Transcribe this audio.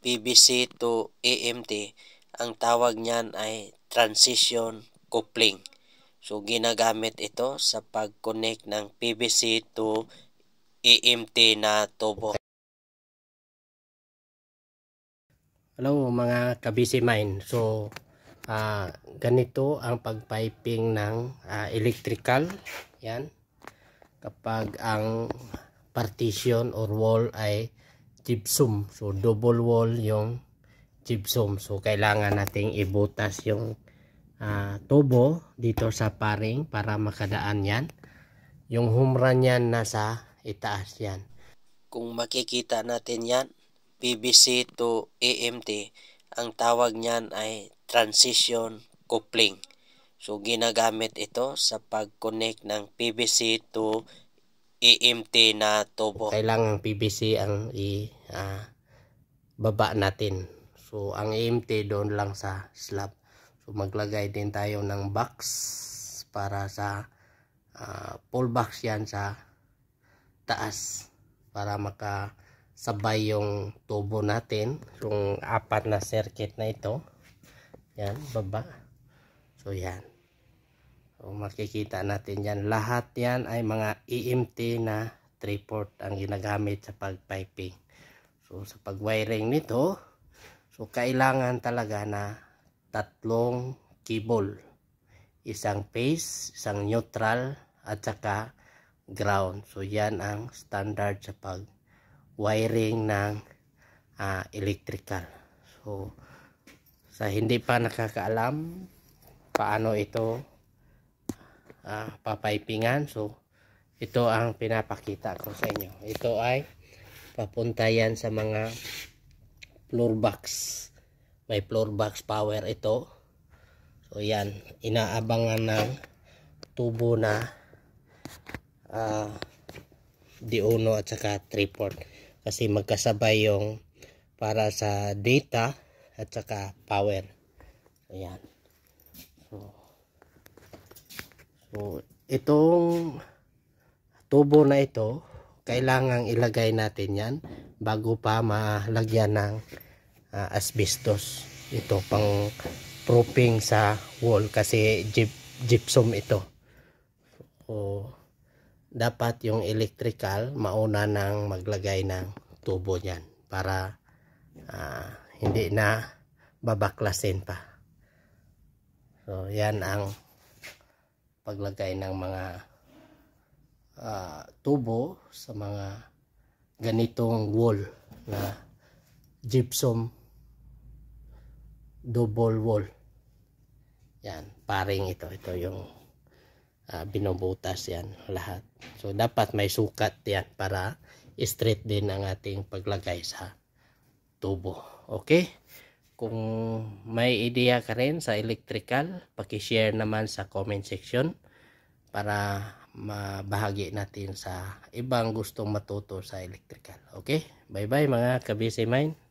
PVC to AMT, ang tawag niyan ay transition coupling. So, ginagamit ito sa pag-connect ng PVC to AMT na tubo. Hello mga kabisi mine. So, uh, ganito ang pagpiping ng uh, electrical. Yan. Kapag ang partition or wall ay gypsum. So double wall yung gypsum. So kailangan nating ibutas yung uh, tubo dito sa paring para makadaan yan. Yung humra niyan nasa itaas yan. Kung makikita natin yan, PVC to AMT, ang tawag niyan ay transition coupling. So ginagamit ito sa pag-connect ng PVC to EMT na tubo. Kailangan PVC ang i uh, baba natin. So ang EMT doon lang sa slab. So maglagay din tayo ng box para sa uh, ah, pull box yan sa taas para maka sabay yung tubo natin. Yung apat na circuit na ito. Yan, baba. So yan. So, makikita natin yan. Lahat yan ay mga EMT na 3-port ang ginagamit sa pagpiping. So, sa pagwiring nito, so, kailangan talaga na tatlong cable. Isang phase, isang neutral, at saka ground. So, yan ang standard sa pagwiring ng uh, electrical. So, sa hindi pa nakakaalam paano ito uh, ah, papipingan. So, ito ang pinapakita ko sa inyo. Ito ay papunta yan sa mga floor box. May floor box power ito. So, yan. Inaabangan ng tubo na uh, ah, D1 at saka 3 port. Kasi magkasabay yung para sa data at saka power. Ayan. So, So, itong tubo na ito, kailangang ilagay natin yan bago pa malagyan ng uh, asbestos. Ito pang proofing sa wall kasi gypsum ito. So, dapat yung electrical mauna nang maglagay ng tubo niyan para uh, hindi na babaklasin pa. So, yan ang paglagay ng mga uh, tubo sa mga ganitong wall na gypsum double wall yan paring ito ito yung uh, binubutas yan lahat so dapat may sukat yan para straight din ang ating paglagay sa tubo okay kung may idea ka rin sa electrical, paki-share naman sa comment section para mabahagi natin sa ibang gustong matuto sa electrical. Okay? Bye-bye mga kabisay mine.